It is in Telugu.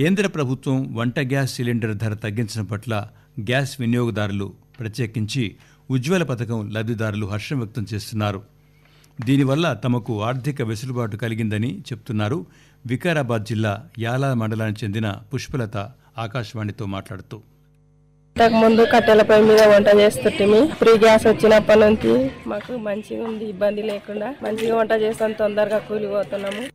కేంద్ర ప్రభుత్వం వంట గ్యాస్ సిలిండర్ ధర తగ్గించడం పట్ల గ్యాస్ వినియోగదారులు ప్రత్యేకించి ఉజ్వల పథకం లబ్దిదారులు హర్షం వ్యక్తం చేస్తున్నారు దీనివల్ల తమకు ఆర్థిక వెసులుబాటు కలిగిందని చెప్తున్నారు వికారాబాద్ జిల్లా యాలా మండలానికి చెందిన పుష్పలత ఆకాశవాణితో మాట్లాడుతూ ఇంతకు ముందు కట్టెల మీద వంట చేస్తుంటే ఫ్రీ గ్యాస్ వచ్చినప్పటి నుంచి మాకు మంచిగా ఉంది ఇబ్బంది లేకుండా మంచిగా వంట చేస్తాం తొందరగా కూలిపోతున్నాము